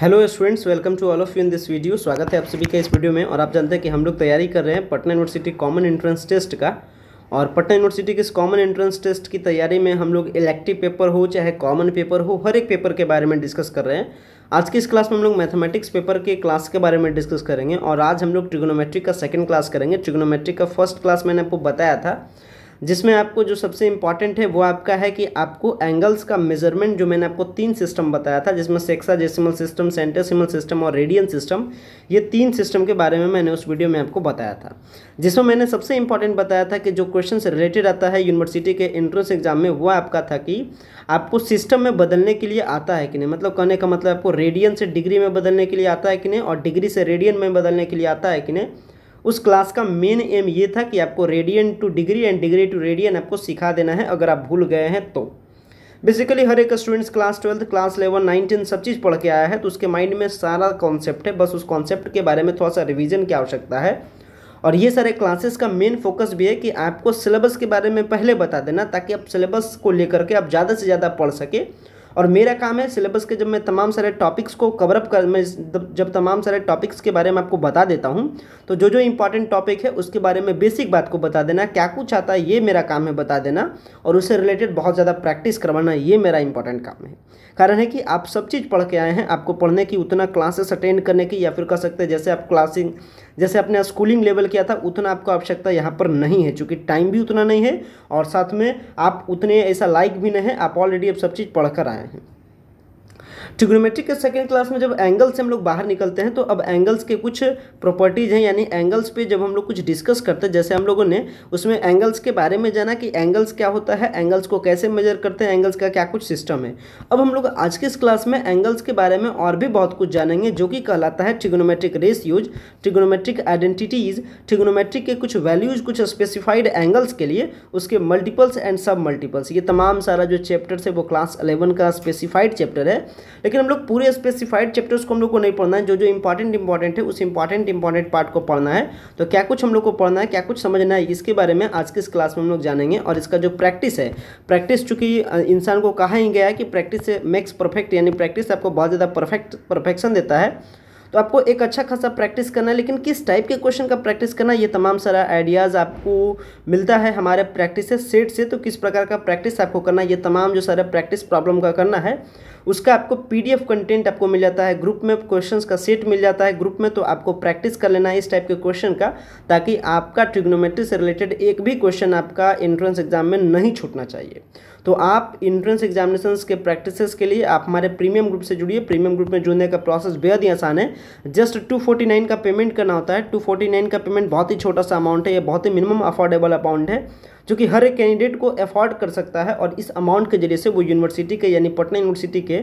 hello students welcome to all of you in this video स्वागत है आप सभी का इस वीडियो में और आप जानते हैं कि हम लोग तैयारी कर रहे हैं Patna university common entrance test का और पटना यूनिवर्सिटी के इस कॉमन एंट्रेंस टेस्ट की तैयारी में हम लोग इलेक्टिव पेपर हो चाहे कॉमन पेपर हो हर एक पेपर के बारे में डिस्कस कर रहे हैं आज की इस क्लास में हम लोग मैथमेटिक्स पेपर के क्लास के बारे में डिस्कस करेंगे और आज हम लोग ट्रिग्नोमेट्रिक का सेकेंड क्लास करेंगे ट्रिग्नोमेट्रिक का फर्स्ट क्लास मैंने आपको बताया था जिसमें आपको जो सबसे इंपॉर्टेंट है वो आपका है कि आपको एंगल्स का मेजरमेंट जो मैंने आपको तीन सिस्टम बताया था जिसमें sexagesimal system centesimal system और रेडियन सिस्टम ये तीन सिस्टम के बारे में मैंने उस वीडियो में आपको बताया था जिसमें मैंने सबसे इंपॉर्टेंट बताया था कि जो क्वेश्चन रिलेटेड आता है यूनिवर्सिटी के एंट्रेंस एग्जाम में वो आपका था कि आपको सिस्टम में बदलने के लिए आता है कि नहीं मतलब कहने का मतलब आपको रेडियन से डिग्री में बदलने के लिए आता है कि नहीं और डिग्री से रेडियन में बदलने के लिए आता है कि नहीं उस क्लास का मेन एम ये था कि आपको radian to degree and degree to radian आपको सिखा देना है अगर आप भूल गए हैं तो बेसिकली हर एक students class twelfth class eleven nine सब चीज़ पढ़ के आया है तो उसके माइंड में सारा कॉन्सेप्ट है बस उस कॉन्सेप्ट के बारे में थोड़ा सा रिविजन की आवश्यकता है और ये सारे क्लासेस का मेन फोकस भी है कि आपको सिलेबस के बारे में पहले बता देना ताकि आप सिलेबस को लेकर के आप ज़्यादा से ज़्यादा पढ़ सके और मेरा काम है सिलेबस के जब मैं तमाम सारे टॉपिक्स को कवरअप कर मैं जब तमाम सारे टॉपिक्स के बारे में आपको बता देता हूँ तो जो जो इंपॉर्टेंट टॉपिक है उसके बारे में बेसिक बात को बता देना क्या कुछ आता है ये मेरा काम है बता देना और उससे रिलेटेड बहुत ज़्यादा प्रैक्टिस करवाना ये मेरा इंपॉर्टेंट काम है कारण है कि आप सब चीज़ पढ़ के आए हैं आपको पढ़ने की उतना क्लासेस अटेंड करने की या फिर कह सकते हैं जैसे आप क्लासिंग जैसे आपने स्कूलिंग लेवल किया था उतना आपको आवश्यकता यहाँ पर नहीं है चूँकि टाइम भी उतना नहीं है और साथ में आप उतने ऐसा लाइक भी नहीं है आप ऑलरेडी अब सब चीज़ पढ़ कर आए हैं ट्रिग्नोमेट्रिक के सेकेंड क्लास में जब एंगल्स से हम लोग बाहर निकलते हैं तो अब एंगल्स के कुछ प्रॉपर्टीज़ हैं यानी एंगल्स पे जब हम लोग कुछ डिस्कस करते हैं जैसे हम लोगों ने उसमें एंगल्स के बारे में जाना कि एंगल्स क्या होता है एंगल्स को कैसे मेजर करते हैं एंगल्स का क्या कुछ सिस्टम है अब हम लोग आज के इस क्लास में एंगल्स के बारे में और भी बहुत कुछ जानेंगे जो कि कहलाता है trigonometric ratios use trigonometric identities trigonometric के कुछ वैल्यूज कुछ स्पेसिफाइड एंगल्स के लिए उसके मल्टीपल्स एंड सब मल्टीपल्स ये तमाम सारा जो चैप्टर्स है वो क्लास अलेवन का स्पेसिफाइड चैप्टर है लेकिन हम लोग पूरे स्पेसिफाइड चैप्टर्स को हम लोग को नहीं पढ़ना है जो जो इंपॉर्टेंट इंपॉर्टेंट है उस इंपॉर्टेंट इंपॉर्टेंट पार्ट को पढ़ना है तो क्या कुछ हम लोग को पढ़ना है क्या कुछ समझना है इसके बारे में आज के इस क्लास में हम लोग जानेंगे और इसका जो प्रैक्टिस है प्रैक्टिस चूंकि इंसान को कहा ही गया है कि प्रैक्टिस मेक्स परफेक्ट यानी प्रैक्टिस आपको बहुत ज़्यादा परफेक्ट परफेक्शन देता है तो आपको एक अच्छा खासा प्रैक्टिस करना है लेकिन किस टाइप के क्वेश्चन का प्रैक्टिस करना ये तमाम सारा आइडियाज़ आपको मिलता है हमारे प्रैक्टिस सेट से तो किस प्रकार का प्रैक्टिस आपको करना है ये तमाम जो सारा प्रैक्टिस प्रॉब्लम का करना है उसका आपको पीडीएफ कंटेंट आपको मिल जाता है ग्रुप में क्वेश्चंस का सेट मिल जाता है ग्रुप में तो आपको प्रैक्टिस कर लेना है इस टाइप के क्वेश्चन का ताकि आपका ट्रिग्नोमेट्री से रिलेटेड एक भी क्वेश्चन आपका एंट्रेंस एग्जाम में नहीं छूटना चाहिए तो आप इंट्रेंस एग्जामिनेशन के प्रैक्टिस के लिए आप हमारे प्रीमियम ग्रुप से जुड़िए प्रीमियम ग्रुप में जुड़ने का प्रोसेस बेहद ही आसान है जस्ट टू फोर्टी नाइन का पेमेंट करना होता है टू फोर्टी नाइन का पेमेंट बहुत ही छोटा सा अमाउंट है ये बहुत ही मिनिमम अफोर्डेबल अमाउंट है जो कि हर एक कैंडिडेट को अफोर्ड कर सकता है और इस अमाउंट के जरिए से वो यूनिवर्सिटी के यानी पटना यूनिवर्सिटी के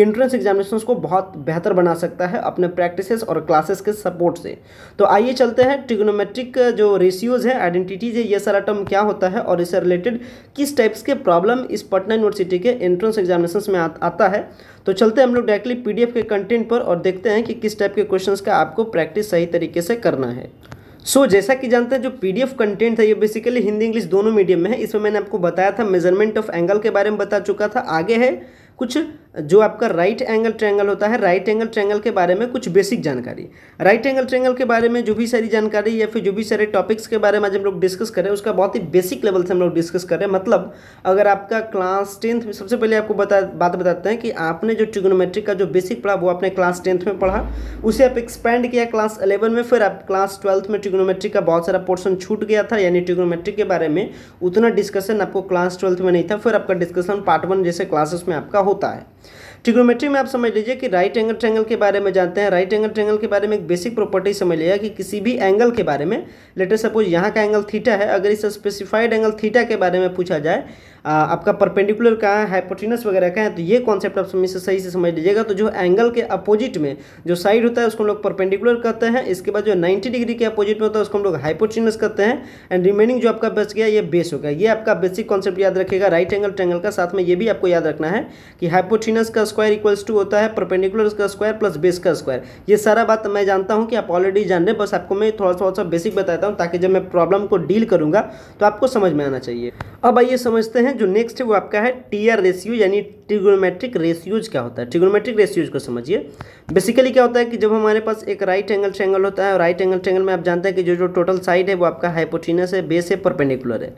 एंट्रेंस एग्जामिनेशन को बहुत बेहतर बना सकता है अपने प्रैक्टिसेस और क्लासेस के सपोर्ट से तो आइए चलते हैं ट्रिग्नोमेट्रिक जो रेशियोज़ है आइडेंटिटीज है ये सारा टर्म क्या होता है और इससे रिलेटेड किस टाइप्स के प्रॉब्लम इस पटना यूनिवर्सिटी के एंट्रेंस एग्जामिनेशन में आ, आता है तो चलते हैं हम लोग डायरेक्टली पीडीएफ के कंटेंट पर और देखते हैं कि किस टाइप के क्वेश्चंस का आपको प्रैक्टिस सही तरीके से करना है सो so, जैसा कि जानते हैं जो पीडीएफ कंटेंट था ये बेसिकली हिंदी इंग्लिश दोनों मीडियम में है इसमें मैंने आपको बताया था मेजरमेंट ऑफ एंगल के बारे में बता चुका था आगे है कुछ जो आपका राइट एंगल ट्रैंगल होता है राइट एंगल ट्रैंगल के बारे में कुछ बेसिक जानकारी राइट एंगल ट्रैंगल के बारे में जो भी सारी जानकारी या फिर जो भी सारे टॉपिक्स के बारे में आज हम लोग डिस्कस करें उसका बहुत ही बेसिक लेवल से हम लोग डिस्कस करें मतलब अगर आपका क्लास टेंथ में सबसे पहले आपको बता बात बताते हैं कि आपने जो ट्रिगोनोमेट्रिक का जो बेसिक पढ़ा वो आपने क्लास टेंथ में पढ़ा उसे आप एक्सपेंड किया क्लास अलेवन में फिर आप क्लास ट्वेल्थ में ट्रिगोनोमेट्रिक का बहुत सारा पोर्सन छूट गया था यानी ट्रिग्नोमेट्रिक के बारे में उतना डिस्कशन आपको क्लास ट्वेल्थ में नहीं था फिर आपका डिस्कशन पार्ट वन जैसे क्लासेस में आपका होता है ट्रिग्नोमेट्री में आप समझ लीजिए कि राइट एंगल ट्रैंगल के बारे में जानते हैं राइट एंगल ट्रैंगल के बारे में एक बेसिक प्रॉपर्टी समझ लिया कि किसी भी एंगल के बारे में लेटर सपोज यहाँ का एंगल थीटा है अगर इस स्पेसिफाइड एंगल थीटा के बारे में पूछा जाए आपका परपेंडिकुलर कहाँ है हाइपोटिनस वगैरह कहाँ है तो ये कॉन्सेप्ट आप समझ से सही से समझ लीजिएगा तो जो एंगल के अपोजिट में जो साइड होता है उसको हम लोग परपेंडिकुलर कहते हैं इसके बाद जो नाइन्टी डिग्री के अपोजिट में होता है उसको हम लोग हाइपोटिनस कहते हैं एंड रिमेनिंग जो आपका बच गया ये बेस होगा ये आपका बेसिक कॉन्सेप्ट याद रखेगा राइट एंगल ट्रैंगल का साथ में ये भी आपको याद रखना है कि हाइपोटिनस का स्क्वायर इक्वल्स टू होता है परपेंडिकुलर का स्क्वायर प्लस बेस का स्क्वायर ये सारा बात मैं जानता हूँ कि आप ऑलरेडी जान रहे बस आपको मैं थोड़ा थोड़ा सा बेसिक बताता हूँ ताकि जब मैं प्रॉब्लम को डील करूँगा तो आपको समझ में आना चाहिए अब आइए समझते हैं हैं जो नेक्स्ट है वो आपका है टी आर रेशियो यानी ट्रिगोनोमेट्रिक रेशियोज क्या होता है ट्रिगोनोमेट्रिक रेशियोज को समझिए बेसिकली क्या होता है कि जब हमारे पास एक राइट एंगल ट्रैंगल होता है राइट एंगल ट्रैंगल में आप जानते हैं कि जो जो टोटल साइड है वो आपका हाइपोटीनस है बेस है परपेंडिकुलर है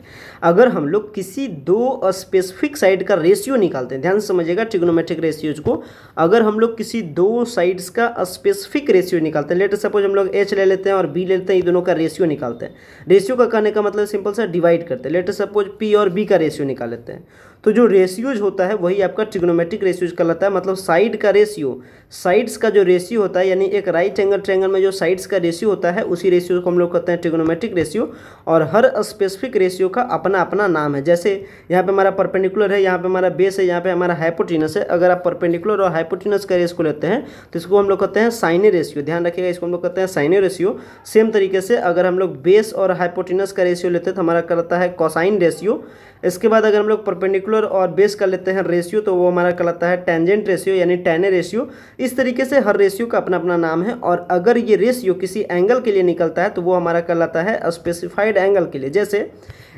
अगर हम लोग किसी दो स्पेसिफिक साइड का रेशियो निकालते हैं ध्यान से समझिएगा ट्रिगोनोमेट्रिक रेशियोज को अगर हम लोग किसी दो साइड्स का स्पेसिफिक रेशियो निकालते हैं लेटर सपोज हम लोग एच ले लेते हैं और बी लेते हैं ये दोनों का रेशियो निकालते हैं रेशियो का कहने का मतलब सिंपल सा डिवाइड करते हैं लेटर सपोज पी और बी का रेशियो निकाल निकाल लेते हैं तो जो रेशियोज होता है वही आपका ट्रिग्नोमेट्रिक रेशियोज कहलाता है मतलब साइड का रेशियो साइड्स का जो रेशियो होता है यानी एक राइट एंगल ट्रैंगल में जो साइड्स का रेशियो होता है उसी रेशियो को हम लोग कहते हैं ट्रिग्नोमेट्रिक रेशियो और हर स्पेसिफिक रेशियो का अपना अपना नाम है जैसे यहाँ पे हमारा परपेंडिकुलर है यहाँ पे हमारा बेस है यहाँ पे हमारा हाइपोटिनस है अगर आप परपेंडिकुलर और हाइपोटिनस का रेशियो लेते हैं तो इसको हम लोग कहते हैं साइने रेशियो ध्यान रखिएगा इसको हम लोग कहते हैं साइने रेशियो सेम तरीके से अगर हम लोग बेस और हाइपोटिनस का रेशियो लेते हैं तो हमारा कहता है कॉसाइन रेशियो इसके बाद अगर हम लोग परपेंडिकुलर और बेस का लेते हैं रेशियो तो वो हमारा कहलाता है टेंजेंट रेशियो यानी टेने रेशियो इस तरीके से हर रेशियो का अपना अपना नाम है और अगर ये रेशियो किसी एंगल के लिए निकलता है तो वो हमारा कहलाता है स्पेसिफाइड एंगल के लिए जैसे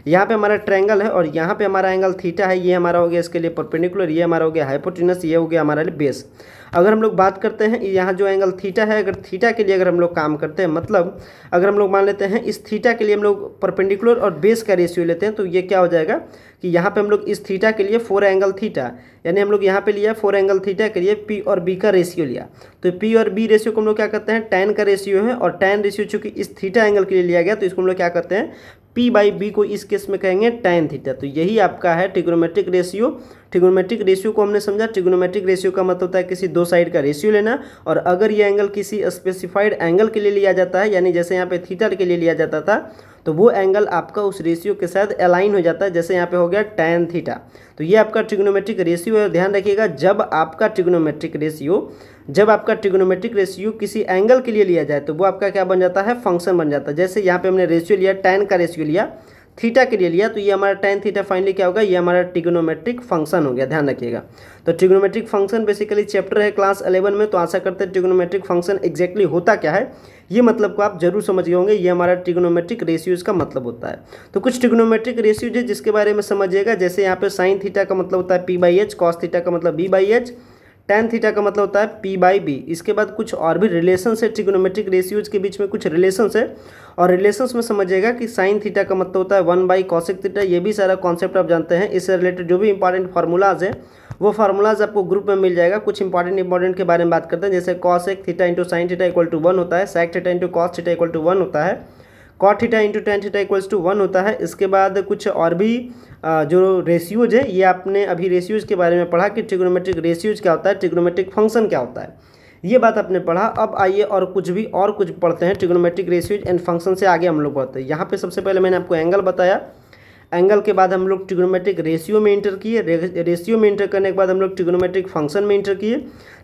यहाँ पे हमारा ट्रैंगल है और यहाँ पे हमारा एंगल थीटा है ये हमारा हो गया इसके लिए परपेंडिकुलर ये हमारा हो गया हाइपोटिनस ये हो गया हमारा बेस अगर हम लोग बात करते हैं यहाँ जो एंगल थीटा है अगर थीटा के लिए अगर हम लोग काम करते हैं मतलब अगर हम लोग मान लेते हैं इस थीटा के लिए हम लोग परपेंडिकुलर और बेस का रेशियो लेते हैं तो ये क्या हो जाएगा कि यहाँ पे हम लोग इस थीटा के लिए फोर एंगल थीटा यानी हम लोग यहाँ पे लिया फोर एंगल थीटा के लिए पी और बी का रेशियो लिया तो पी और बी रेशियो को हम लोग क्या करते हैं टेन का रेशियो है और टेन रेशियो चूंकि इस थीटा एंगल के लिए लिया गया तो इसको हम लोग क्या करते हैं पी बाई बी को इस केस में कहेंगे टेन थीटा तो यही आपका है टिग्नोमेट्रिक रेशियो ट्रिग्नोमेट्रिक रेशियो को हमने समझा ट्रिगोनोमेट्रिक रेशियो का मतलब होता है किसी दो साइड का रेशियो लेना और अगर ये एंगल किसी स्पेसिफाइड एंगल के लिए लिया जाता है यानी जैसे यहाँ पे थीटर के लिए लिया जाता था तो वो एंगल आपका उस रेशियो के साथ अलाइन हो जाता है जैसे यहाँ पे हो गया टेन थीटा तो ये आपका ट्रिग्नोमेट्रिक रेशियो है ध्यान रखिएगा जब आपका ट्रिग्नोमेट्रिक रेशियो जब आपका ट्रिग्नोमेट्रिक रेशियो किसी एंगल के लिए लिया जाए तो वो आपका क्या बन जाता है फंक्शन बन जाता है जैसे यहाँ पे हमने रेशियो लिया टेन का रेशियो लिया थीटा के लिए लिया तो ये हमारा टेन थीटा फाइनली क्या होगा ये हमारा ट्रिग्नोमेट्रिक फंक्शन हो गया ध्यान रखिएगा तो ट्रिग्नोमेट्रिक फंक्शन बेसिकली चैप्टर है क्लास अलेवन में तो आशा करते हैं ट्रिग्नोमेट्रिक फंक्शन एक्जैक्टली होता क्या है ये मतलब को आप जरूर समझ गए होंगे ये हमारा ट्रिग्नोमेट्रिक रेशियोज का मतलब होता है तो कुछ ट्रिग्नोमेट्रिक रेशियोज है जिसके बारे में समझिएगा जैसे यहाँ पे साइन थीटा का मतलब होता है P by H cos theta का मतलब B by H tan theta का मतलब होता है पी बाई बी इसके बाद कुछ और भी रिलेशंस है ट्रिग्नोमेट्रिक रेशियोज के बीच में कुछ रिलेशंस है और रिलेशंस में समझिएगा कि साइन थीटा का मतलब होता है वन बाई कॉशिक थीटा ये भी सारा कॉन्सेप्ट आप जानते हैं इससे रिलेटेड जो भी इंपॉर्टेंट फार्मूलाज है वो फार्मूलाज आपको ग्रुप में मिल जाएगा कुछ इंपॉर्टेंट इंपॉर्टेंट के बारे में बात करते हैं जैसे कॉस एक theta into sine theta equal to one होता है sec theta into cos theta equal to one होता है cot theta into tan theta equals to one होता है इसके बाद कुछ और भी जो रेशियोज है ये आपने अभी रेशियोज के बारे में पढ़ा कि ट्रिग्नोमेट्रिक रेशियोज क्या होता है ट्रिग्नोमेट्रिक फंक्शन क्या होता है ये बात आपने पढ़ा अब आइए और कुछ भी और कुछ पढ़ते हैं ट्रिग्नोमेट्रिक रेशियोज एंड फंक्शन से आगे हम लोग बढ़ते हैं यहाँ पर सबसे पहले मैंने आपको एंगल बताया एंगल के बाद हम लोग ट्रिग्नोमेट्रिक रेशियो में इंटर किए रेशियो में इंटर करने के बाद हम लोग ट्रिग्नोमेट्रिक फंक्शन में इंटर किए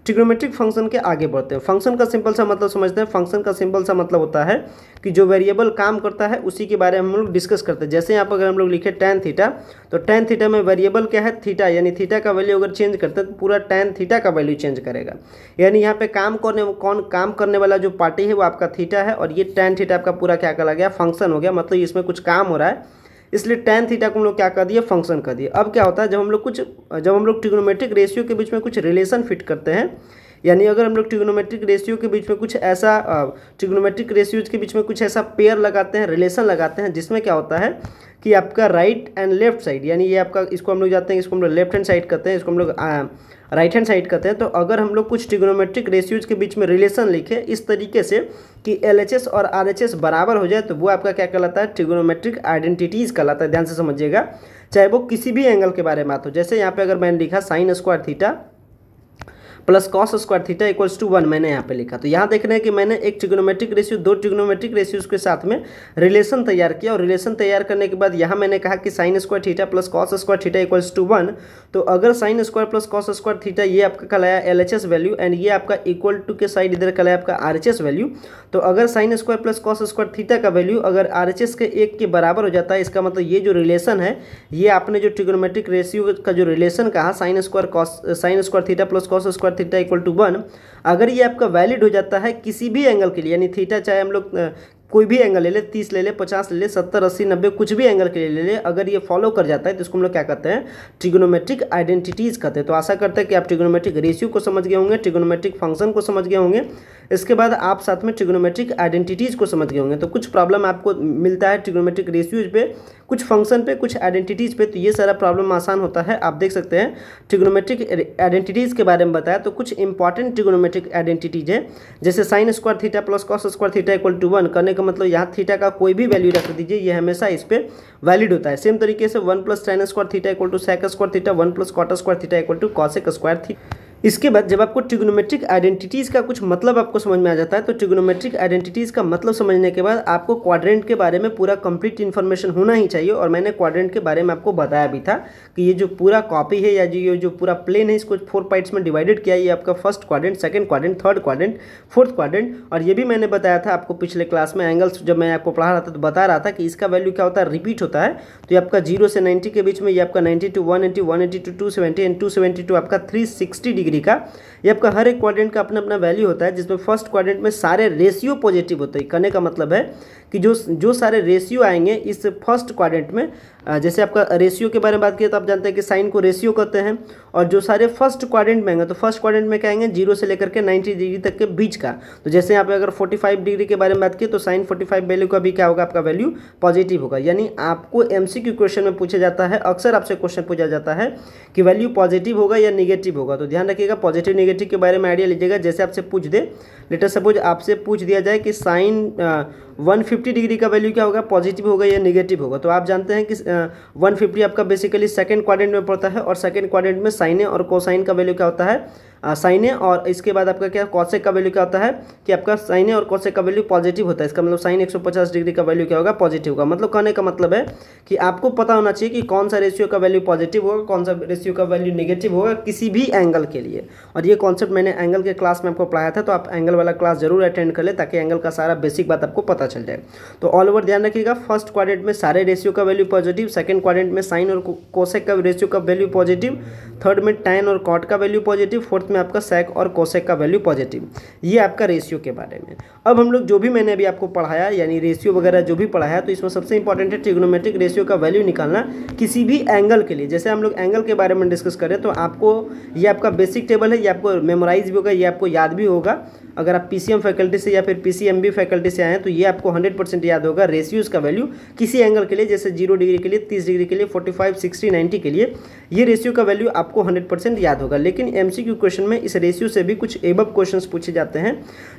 ट्रिग्नोमेट्रिक फंक्शन के आगे बढ़ते हैं फंक्शन का सिंपल सा मतलब समझते हैं फंक्शन का सिंपल सा मतलब होता है कि जो वेरिएबल काम करता है उसी के बारे में हम लोग डिस्कस करते हैं जैसे यहाँ पर अगर हम लोग लिखे टेन थीटा तो टेन थीटा में वेरिएबल क्या है थीटा यानी थीटा का वैल्यू अगर चेंज करते हैं तो पूरा टेन थीटा का वैल्यू चेंज करेगा यानी यहाँ पे काम करने कौन काम करने वाला जो पार्टी है वो आपका थीटा है और ये टेन थीटा आपका पूरा क्या कहा गया फंक्शन हो गया मतलब इसमें कुछ काम हो रहा है इसलिए टेन थीटा को हम लोग क्या कर दिए फंक्शन कर दिए अब क्या होता है जब हम लोग कुछ जब हम लोग ट्रिग्नोमेट्रिक रेशियो के बीच में कुछ रिलेशन फिट करते हैं यानी अगर हम लोग ट्रिग्नोमेट्रिक रेशियो के बीच में कुछ ऐसा ट्रिग्नोमेट्रिक रेशियोज के बीच में कुछ ऐसा पेयर लगाते हैं रिलेशन लगाते हैं जिसमें क्या होता है कि आपका राइट एंड लेफ्ट साइड यानी ये आपका इसको हम लोग जाते हैं इसको हम लोग लेफ्ट हैंड साइड करते हैं इसको हम लोग राइट हैंड साइड करते हैं तो अगर हम लोग कुछ ट्रिग्नोमेट्रिक रेशियोज के बीच में रिलेशन लिखे इस तरीके से कि एल और आर बराबर हो जाए तो वो आपका क्या कहलाता है टिग्नोमेट्रिक आइडेंटिटीज कहलाता है ध्यान से समझिएगा चाहे वो किसी भी एंगल के बारे में बात हो जैसे यहाँ पे अगर मैंने लिखा sine square theta plus cos square theta equals to one मैंने यहाँ पे लिखा तो यहाँ देख रहे हैं कि मैंने एक ट्रिग्नोमेट्रिक रेशियो दो ट्रिग्नोमेट्रिक रेशियोज के साथ में रिलेशन तैयार किया और रिलेशन तैयार करने के बाद यहाँ मैंने कहा कि sine square theta plus cos square theta equals to one तो अगर sine square plus cos square theta ये आपका कहलाया L H S value and ये आपका इक्वल टू के साइड इधर कहलाया आपका आर एच एस वैल्यू तो अगर sine square plus cos square theta का वैल्यू अगर आर एच एस के एक के बराबर हो जाता है इसका मतलब ये जो रिलेशन है ये आपने जो ट्रिग्नोमेट्रिक रेशियो का जो रिलेशन कहा sine square cos sine square theta plus cos square पर थीटा इक्वल टू वन अगर ये आपका वैलिड हो जाता है किसी भी एंगल के लिए यानी थीटा चाहे हम लोग कोई भी एंगल ले ले तीस ले ले पचास ले ले सत्तर अस्सी नब्बे कुछ भी एंगल के लिए ले ले अगर ये फॉलो कर जाता है तो इसको हम लोग क्या कहते हैं ट्रिग्नोमेट्रिक आइडेंटिटीज़ कहते हैं तो आशा करते हैं कि आप ट्रिग्नोमेट्रिक रेशियो को समझ गए होंगे ट्रिग्नोमेट्रिक फंक्शन को समझ गए होंगे इसके बाद आप साथ में ट्रिग्नोमेट्रिक आइडेंटिटीज़ को समझ गए होंगे तो कुछ प्रॉब्लम आपको मिलता है ट्रिग्नोमेट्रिक रेशियोज पे कुछ फंक्शन पे कुछ आइडेंटिटीज़ पे तो ये सारा प्रॉब्लम आसान होता है आप देख सकते हैं ट्रिग्नोमेट्रिक आइडेंटिटीज़ के बारे में बताया तो कुछ इंपॉर्टेंट ट्रिग्नोमेट्रिक आइडेंटिटीज़ है जैसे sine square theta plus cos square theta equal to one करने का का मतलब यहाँ थीटा का कोई भी वैल्यू रख दीजिए ये हमेशा इस पर वैलिड होता है सेम तरीके से one plus tan square theta equal to sec square theta one plus cot square theta equal to cosec square theta इसके बाद जब आपको ट्रिग्नोमेट्रिक आइडेंटिटीज़ का कुछ मतलब आपको समझ में आ जाता है तो ट्रिग्नोमेट्रिक आइडेंटिटीज़ का मतलब समझने के बाद आपको क्वाड्रेंट के बारे में पूरा कंप्लीट इन्फॉर्मेशन होना ही चाहिए और मैंने क्वाड्रेंट के बारे में आपको बताया भी था कि ये जो पूरा कॉपी है या ये जो पूरा प्लेन है इसको फोर पार्ट्स में डिवाइडेड किया ये आपका first quadrant second quadrant third quadrant fourth quadrant और ये भी मैंने बताया था आपको पिछले क्लास में एंगल्स जब मैं आपको पढ़ा रहा था तो बता रहा था कि इसका वैल्यू क्या होता है रिपीट होता है तो ये आपका जीरो से नाइन्टी के बीच में ये आपका ninety to one eighty one eighty to two seventy and two seventy to आपका थ्री सिक्सटी डिग्री डिग्री का ये आपका हर एक क्वाड्रेंट का अपना अपना वैल्यू होता है जिसमें फर्स्ट क्वाड्रेंट में सारे रेशियो पॉजिटिव होते हैं कहने का मतलब है कि जो जो सारे रेशियो आएंगे इस फर्स्ट क्वाड्रेंट में जैसे आपका रेशियो के बारे में बात किया तो आप जानते हैं कि साइन को रेशियो कहते हैं और जो सारे फर्स्ट क्वारेंट में आएंगे तो फर्स्ट क्वारेंट में क्या आएंगे जीरो से लेकर के नाइन्टी डिग्री तक के बीच का तो जैसे यहाँ पे अगर फोर्टी फाइव डिग्री के बारे में बात की तो साइन फोर्टी फाइव वैल्यू का भी क्या होगा आपका वैल्यू पॉजिटिव होगा यानी आपको एम सी क्वेश्चन में पूछा जाता है अक्सर आपसे क्वेश्चन पूछा जाता है कि वैल्यू पॉजिटिव होगा या निगेटिव होगा तो ध्यान रखिएगा पॉजिटिव निगेटिव के बारे में आइडिया लीजिएगा जैसे आपसे पूछ दे लेटर सपोज आपसे पूछ दिया जाए कि साइन वन फिफ्टी डिग्री का वैल्यू क्या होगा पॉजिटिव होगा या निगेटिव होगा तो आप जानते हैं कि वन फिफ्टी आपका बेसिकली सेकेंड क्वारेंट में पड़ता है और सेकेंड क्वारेंट में साइने और कोसाइन का वैल्यू क्या होता है साइन और इसके बाद आपका क्या कॉसेक का वैल्यू क्या होता है कि आपका साइन और कॉसेक का वैल्यू पॉजिटिव होता है इसका मतलब साइन 150 डिग्री का वैल्यू क्या होगा पॉजिटिव होगा मतलब कहने का मतलब है कि आपको पता होना चाहिए कि कौन सा रेशियो का वैल्यू पॉजिटिव होगा कौन सा रेशियो का वैल्यू निगेटिव होगा किसी भी एंगल के लिए और ये कॉन्सेप्ट मैंने एंगल के क्लास में आपको पढ़ाया था तो आप एंगल वाला क्लास जरूर अटेंड कर ले ताकि एंगल का सारा बेसिक बात आपको पता चल जाए तो ऑल ओवर ध्यान रखिएगा फर्स्ट क्वारेंट में सारे रेशियो का वैल्यू पॉजिटिव सेकंड क्वारेंट में साइन और कोसेक का रेशियो का वैल्यू पॉजिटिव थर्ड में टैन और कॉट का वैल्यू पॉजिटिव फोर्थ में आपका सैक और कोसेक का वैल्यू पॉजिटिव ये आपका रेशियो के बारे में अब हम लोग जो भी मैंने अभी आपको पढ़ाया यानी रेशियो वगैरह जो भी पढ़ाया तो इसमें सबसे इंपॉर्टेंट है ट्रिग्नोमेट्रिक रेशियो का वैल्यू निकालना किसी भी एंगल के लिए जैसे हम लोग एंगल के बारे में डिस्कस करें तो आपको ये आपका बेसिक टेबल है ये आपको मेमोराइज भी होगा ये आपको याद भी होगा अगर आप पी फैकल्टी से या फिर पी फैकल्टी से आए तो ये आपको हंड्रेड याद होगा रेशियोज का वैल्यू किसी एंगल के लिए जैसे जीरो डिग्री के लिए तीस डिग्री के लिए फोर्टी फाइव सिक्सटी के लिए ये रेशियो का वैल्यू आपको हंड्रेड याद होगा लेकिन एमसीक्यू क्वेश्चन क्वेश्चन में इस रेशियो से भी कुछ एबब क्वेश्चन पूछे जाते हैं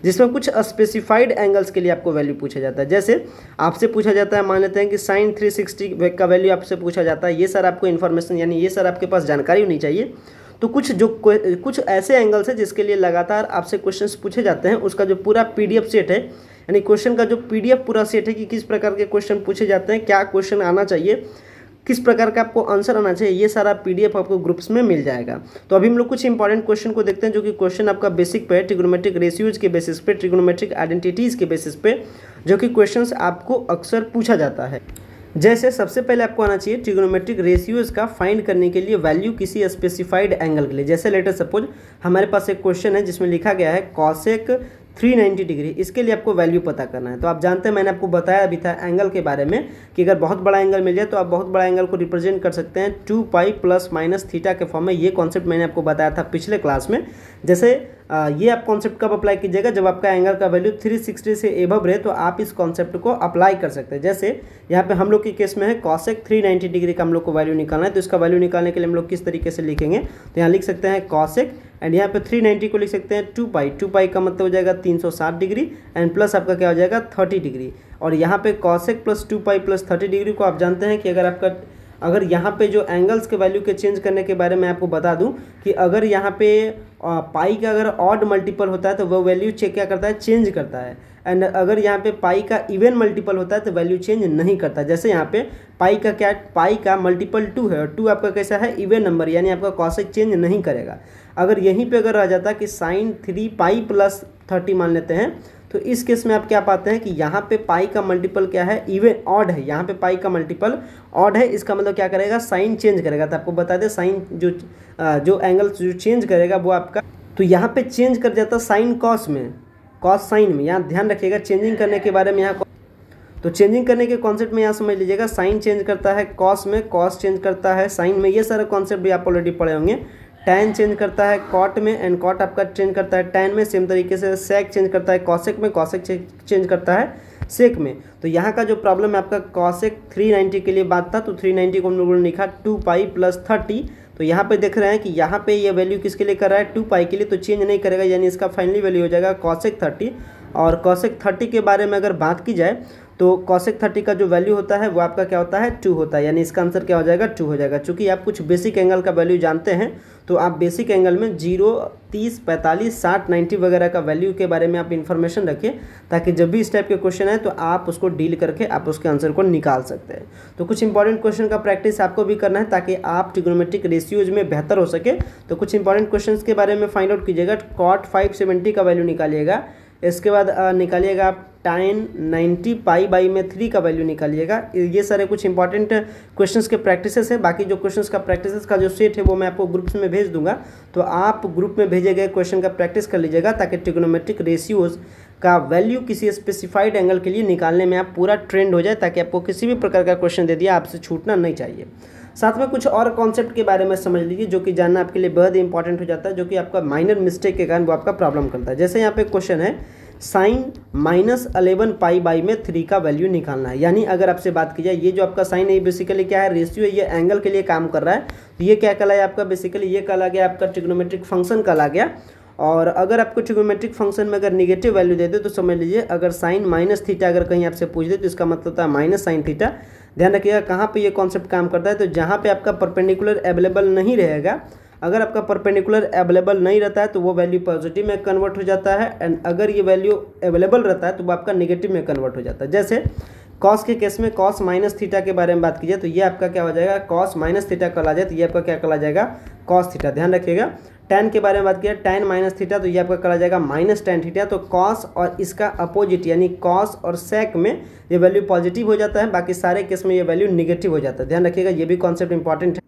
जिसमें कुछ स्पेसिफाइड एंगल्स के लिए आपको वैल्यू पूछा जाता है जैसे आपसे पूछा जाता है मान लेते हैं कि साइन थ्री सिक्सटी का वैल्यू आपसे पूछा जाता है ये सर आपको इन्फॉर्मेशन यानी ये सर आपके पास जानकारी होनी चाहिए तो कुछ जो कुछ ऐसे एंगल्स हैं जिसके लिए लगातार आपसे क्वेश्चंस पूछे जाते हैं उसका जो पूरा पीडीएफ सेट है यानी क्वेश्चन का जो पीडीएफ पूरा सेट है कि किस प्रकार के क्वेश्चन पूछे जाते हैं क्या क्वेश्चन आना चाहिए किस प्रकार का आपको आंसर आना चाहिए ये सारा पीडीएफ आपको ग्रुप्स में मिल जाएगा तो अभी हम लोग कुछ इंपॉर्टेंट क्वेश्चन को देखते हैं जो कि क्वेश्चन आपका बेसिक पे ट्रिग्नोमेट्रिक रेशियोज के बेसिस पे ट्रिग्नोमेट्रिक आइडेंटिटीज़ के बेसिस पे जो कि क्वेश्चन आपको अक्सर पूछा जाता है जैसे सबसे पहले आपको आना चाहिए ट्रिग्नोमेट्रिक रेशियोज का फाइंड करने के लिए वैल्यू किसी स्पेसिफाइड एंगल के लिए जैसे लेटर सपोज हमारे पास एक क्वेश्चन है जिसमें लिखा गया है कॉसेक 390 डिग्री इसके लिए आपको वैल्यू पता करना है तो आप जानते हैं मैंने आपको बताया अभी था एंगल के बारे में कि अगर बहुत बड़ा एंगल मिल जाए तो आप बहुत बड़ा एंगल को रिप्रेजेंट कर सकते हैं two pi plus minus theta के फॉर्म में ये कॉन्सेप्ट मैंने आपको बताया था पिछले क्लास में जैसे आ, ये आप कॉन्सेप्ट कब अप्लाई कीजिएगा जब आपका एंगल का वैल्यू 360 से एबव रहे तो आप इस कॉन्सेप्ट को अप्लाई कर सकते हैं जैसे यहाँ पे हम लोग के केस में है कॉसेक 390 डिग्री का हम लोग को वैल्यू निकालना है तो इसका वैल्यू निकालने के लिए हम लोग किस तरीके से लिखेंगे तो यहाँ लिख सकते हैं कॉसेक एंड यहाँ पे 390 को लिख सकते हैं टू पाई टू पाई का मतलब हो जाएगा 360 डिग्री एंड प्लस आपका क्या हो जाएगा 30 डिग्री और यहाँ पे cosec plus two pi plus thirty degree को आप जानते हैं कि अगर आपका अगर यहाँ पे जो एंगल्स के वैल्यू के चेंज करने के बारे में आपको बता दूँ कि अगर यहाँ पे पाई का अगर ऑड मल्टीपल होता है तो वह वैल्यू चेक क्या करता है चेंज करता है एंड अगर यहाँ पे पाई का इवन मल्टीपल होता है तो वैल्यू चेंज नहीं करता जैसे यहाँ पे पाई का क्या पाई का मल्टीपल टू है और टू आपका कैसा है इवन नंबर यानी आपका कॉसेक चेंज नहीं करेगा अगर यहीं पे अगर रह जाता कि sine three pi plus thirty मान लेते हैं तो इस केस में आप क्या पाते हैं कि यहाँ पे पाई का मल्टीपल क्या है इवन ऑड है यहाँ पे पाई का मल्टीपल ऑड है इसका मतलब क्या करेगा साइन चेंज करेगा तो आपको बता दें साइन जो जो एंगल जो चेंज करेगा वो आपका तो यहाँ पे चेंज कर जाता साइन कॉस में कॉस साइन में यहाँ ध्यान रखिएगा चेंजिंग करने के बारे में यहाँ तो चेंजिंग करने के कॉन्सेप्ट में यहाँ समझ लीजिएगा साइन चेंज करता है कॉस में कॉस चेंज करता है साइन में ये सारा कॉन्सेप्ट भी आप ऑलरेडी पढ़े होंगे टैन चेंज करता है कॉट में एंड कॉट आपका चेंज करता है टैन में सेम तरीके से सेक चेंज करता है कॉसेक में कॉसेक चेंज करता है सेक में तो यहाँ का जो प्रॉब्लम है आपका कॉसेक 390 के लिए बात था तो 390 को हम लोगों ने लिखा टू पाई प्लस थर्टी तो यहाँ पे देख रहे हैं कि यहाँ पे ये यह वैल्यू किसके लिए कर रहा है टू पाई के लिए तो चेंज नहीं करेगा यानी इसका फाइनली वैल्यू हो जाएगा कॉसेक थर्टी और कॉसेक थर्टी के बारे में अगर बात की जाए तो कॉसिक थर्टी का जो वैल्यू होता है वो आपका क्या होता है टू होता है यानी इसका आंसर क्या हो जाएगा टू हो जाएगा चूँकि आप कुछ बेसिक एंगल का वैल्यू जानते हैं तो आप बेसिक एंगल में जीरो तीस पैंतालीस साठ नाइन्टी वगैरह का वैल्यू के बारे में आप इन्फॉर्मेशन रखिए ताकि जब भी इस टाइप के क्वेश्चन आए तो आप उसको डील करके आप उसके आंसर को निकाल सकते हैं तो कुछ इंपॉर्टेंट क्वेश्चन का प्रैक्टिस आपको भी करना है ताकि आप टिग्नोमेट्रिक रेशियोज में बेहतर हो सके तो कुछ इंपॉर्टेंट क्वेश्चन के बारे में फाइंड आउट कीजिएगा कॉट फाइव सेवेंटी का वैल्यू निकालिएगा इसके बाद निकालिएगा आप टाइन नाइन्टी पाई बाई में थ्री का वैल्यू निकालिएगा ये सारे कुछ इंपॉर्टेंट क्वेश्चंस के प्रैक्टिसेस है बाकी जो क्वेश्चंस का प्रैक्टिसेस का जो सेट है वो मैं आपको ग्रुप्स में भेज दूंगा तो आप ग्रुप में भेजे गए क्वेश्चन का प्रैक्टिस कर लीजिएगा ताकि टिक्नोमेट्रिक रेशियोज़ का वैल्यू किसी स्पेसिफाइड एंगल के लिए निकालने में आप पूरा ट्रेंड हो जाए ताकि आपको किसी भी प्रकार का क्वेश्चन दे दिया आपसे छूटना नहीं चाहिए साथ में कुछ और कॉन्सेप्ट के बारे में समझ लीजिए जो कि जानना आपके लिए बेहद इंपॉर्टेंट हो जाता है जो कि आपका माइनर मिस्टेक के कारण वो आपका प्रॉब्लम करता है जैसे यहाँ पे क्वेश्चन है sine minus eleven pi by में थ्री का वैल्यू निकालना है यानी अगर आपसे बात की जाए ये जो आपका साइन है बेसिकली क्या है रेशियो ये एंगल के लिए काम कर रहा है तो ये क्या कहला है आपका बेसिकली ये कहला गया आपका ट्रिग्नोमेट्रिक फंक्शन कहला गया और अगर आपको ट्रिग्नोमेट्रिक फंक्शन में अगर निगेटिव वैल्यू दे दे तो समझ लीजिए अगर साइन माइनस थीटा अगर कहीं आपसे पूछ दे तो इसका मतलब था माइनस साइन थीटा ध्यान रखिएगा कहाँ पे ये कॉन्सेप्ट काम करता है तो जहाँ पे आपका परपेंडिकुलर अवेलेबल नहीं रहेगा अगर आपका परपेंडिकुलर अवेलेबल नहीं रहता है तो वो वैल्यू पॉजिटिव में कन्वर्ट हो जाता है एंड अगर ये वैल्यू अवेलेबल रहता है तो वो आपका निगेटिव में कन्वर्ट हो जाता है जैसे कॉस के केस में कॉस माइनस थीटा के बारे में बात कीजिए तो ये आपका क्या हो जाएगा कॉस माइनस थीटा कला जाए तो ये आपका क्या कला जाएगा कॉस थीटा ध्यान रखिएगा टेन के बारे में बात किया टेन माइनस थीटा तो ये आपका कला जाएगा माइनस टेन थीटा तो कॉस और इसका अपोजिट यानी कॉस और सेक में ये वैल्यू पॉजिटिव हो जाता है बाकी सारे केस में ये वैल्यू निगेटिव हो जाता है ध्यान रखिएगा ये भी कॉन्सेप्ट इंपॉर्टेंट है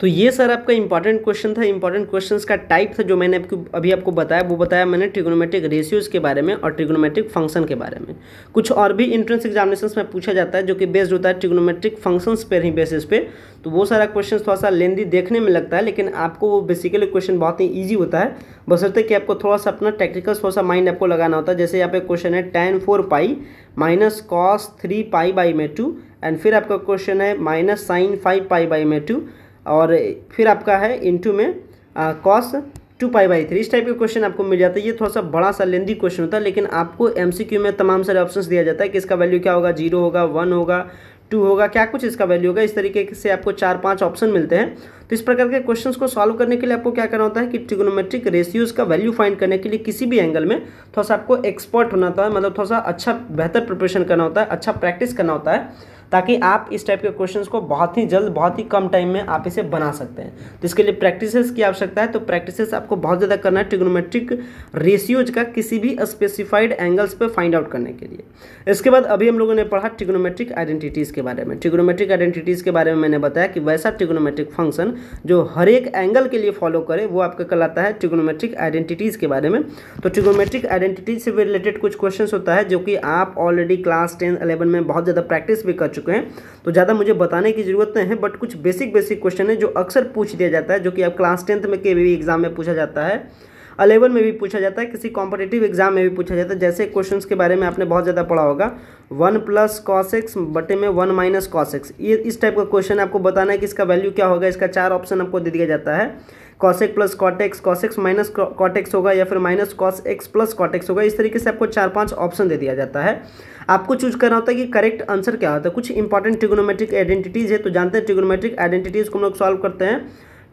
तो ये सर आपका इंपॉर्टेंट क्वेश्चन था इंपॉर्टेंट क्वेश्चंस का टाइप था जो मैंने आपको अभी आपको बताया वो बताया मैंने ट्रिग्नोमेट्रिक रेशियोज के बारे में और ट्रिग्नोमेट्रिक फंक्शन के बारे में कुछ और भी इंट्रेंस एग्जामिनेशन में पूछा जाता है जो कि बेस्ड होता है ट्रिग्नोमेट्रिक फंक्शन पर ही बेसिस पे तो वो सारा क्वेश्चन थोड़ा सा लेंदी देखने में लगता है लेकिन आपको वो बेसिकली क्वेश्चन बहुत ही ईजी होता है बसरते कि आपको थोड़ा सा अपना टेक्निकल थोड़ा सा माइंड आपको लगाना होता है जैसे यहाँ पे क्वेश्चन है tan four pi minus cos three pi by में टू एंड फिर आपका क्वेश्चन है minus sine five pi by में टू और फिर आपका है इंटू में cos two pi by three इस टाइप के क्वेश्चन आपको मिल जाता है ये थोड़ा सा बड़ा सा लेंदी क्वेश्चन होता है लेकिन आपको एम में तमाम सारे ऑप्शन दिया जाता है कि इसका वैल्यू क्या होगा जीरो होगा वन होगा टू होगा क्या कुछ इसका वैल्यू होगा इस तरीके से आपको चार पांच ऑप्शन मिलते हैं तो इस प्रकार के क्वेश्चंस को सॉल्व करने के लिए आपको क्या करना होता है कि ट्रिग्नोमेट्रिक रेशियोज का वैल्यू फाइंड करने के लिए किसी भी एंगल में थोड़ा सा आपको एक्सपर्ट होना होता है मतलब थोड़ा सा अच्छा बेहतर प्रिपरेशन करना होता है अच्छा प्रैक्टिस करना होता है ताकि आप इस टाइप के क्वेश्चंस को बहुत ही जल्द बहुत ही कम टाइम में आप इसे बना सकते हैं तो इसके लिए प्रैक्टिसेस की आवश्यकता है तो प्रैक्टिसेस आपको बहुत ज़्यादा करना है ट्रिग्नोमेट्रिक रेशियोज का किसी भी स्पेसिफाइड एंगल्स पर फाइंड आउट करने के लिए इसके बाद अभी हम लोगों ने पढ़ा ट्रिग्नोमेट्रिक आइडेंटिटीज़ के बारे में ट्रिग्नोमेट्रिक आइडेंटिटीज़ के बारे में मैंने बताया कि वैसा ट्रिग्नोमेट्रिक फंक्शन जो हर एक एंगल के लिए फॉलो करे वो आपका कहलाता है ट्रिग्नोमेट्रिक आइडेंटिटीज़ के बारे में तो ट्रिग्नोमेट्रिक आइडेंटिटीज से रिलेटेड कुछ क्वेश्चन होता है जो कि आप ऑलरेडी क्लास टेन अलेवन में बहुत ज़्यादा प्रैक्टिस भी कर चुके चुके हैं तो ज़्यादा मुझे बताने की ज़रूरत नहीं है बट कुछ बेसिक बेसिक क्वेश्चन है जो अक्सर पूछ दिया जाता है जो कि अब क्लास टेंथ में के भी एग्ज़ाम में पूछा जाता है अलेवन में भी पूछा जाता है किसी कॉम्पिटेटिव एग्जाम में भी पूछा जाता है जैसे क्वेश्चंस के बारे में आपने बहुत ज़्यादा पढ़ा होगा वन प्लस कॉस एक्स बटे में वन माइनस कॉस एक्स ये इस टाइप का क्वेश्चन आपको बताना है कि इसका वैल्यू क्या होगा इसका चार ऑप्शन आपको दे दिया जाता है cosec plus cot x cosec x minus cot x होगा या फिर minus cos x plus cot x होगा इस तरीके से आपको चार पांच ऑप्शन दे दिया जाता है आपको चूज करना होता है कि करेक्ट आंसर क्या होता है कुछ इंपॉर्टेंट ट्रिगोनोमेट्रिक आइडेंटिटीज़ है तो जानते हैं ट्रिगोनोमेट्रिक आइडेंटिटीज़ को हम लोग सॉल्व करते हैं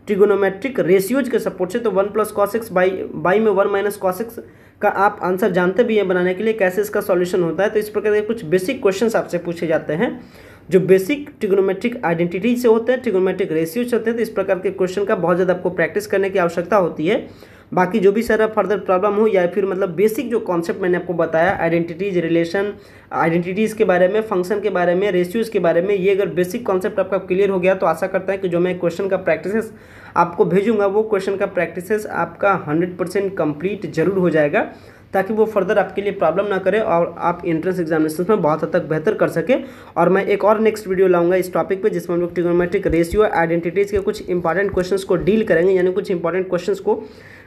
ट्रिगोनोमेट्रिक रेशियोज के सपोर्ट से तो one plus cos x by by में वन माइनस कॉसिक्स का आप आंसर जानते भी हैं बनाने के लिए कैसे इसका सॉल्यूशन होता है तो इस प्रकार के कुछ बेसिक क्वेश्चंस आपसे पूछे जाते हैं जो बेसिक ट्रिग्नोमेट्रिक आइडेंटिटीज से होते हैं ट्रिग्नोमेट्रिक रेशियो से होते हैं तो इस प्रकार के क्वेश्चन का बहुत ज़्यादा आपको प्रैक्टिस करने की आवश्यकता होती है बाकी जो भी सारा फर्दर प्रॉब्लम हो या फिर मतलब बेसिक जो कॉन्सेप्ट मैंने आपको बताया आइडेंटिटीज रिलेशन आइडेंटिटीज़ के बारे में फंक्शन के बारे में रेशियोज़ के बारे में ये अगर बेसिक कॉन्सेप्ट आपका क्लियर हो गया तो आशा करता है कि जो मैं क्वेश्चन का प्रैक्टिसेस आपको भेजूंगा वो क्वेश्चन का प्रैक्टिसेस आपका हंड्रेड परसेंट कम्प्लीट जरूर हो जाएगा ताकि वो फर्दर आपके लिए प्रॉब्लम ना करे और आप एंट्रेंस एग्जामिनेशन में बहुत हद तक बेहतर कर सके और मैं एक और नेक्स्ट वीडियो लाऊंगा इस टॉपिक पे जिसमें हम लोग ट्रिग्नोमेट्रिक रेशियो आइडेंटिटीज़ के कुछ इंपॉर्टेंट क्वेश्चंस को डील करेंगे यानी कुछ इंपॉर्टेंट क्वेश्चंस को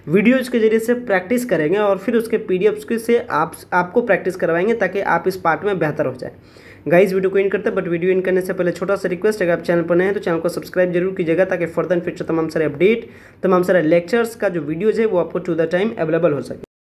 वीडियोज के जरिए से प्रैक्टिस करेंगे और फिर उसके पी डी से आप आपको प्रैक्टिस करवाएंगे ताकि आप इस पार्ट में बेहतर हो जाए गाइज वीडियो को इन करते हैं बट वीडियो इन करने से पहले छोटा सा रिक्वेस्ट अगर आप चैनल पर नए हैं तो चैनल को सब्सक्राइब जरूर कीजिएगा ताकि फर्दर फ्यूचर तमाम सारे अपडेट तमाम सारे लेक्चर्स का जो वीडियोज़ है वो आपको टू द टाइम अवेलेबल हो सके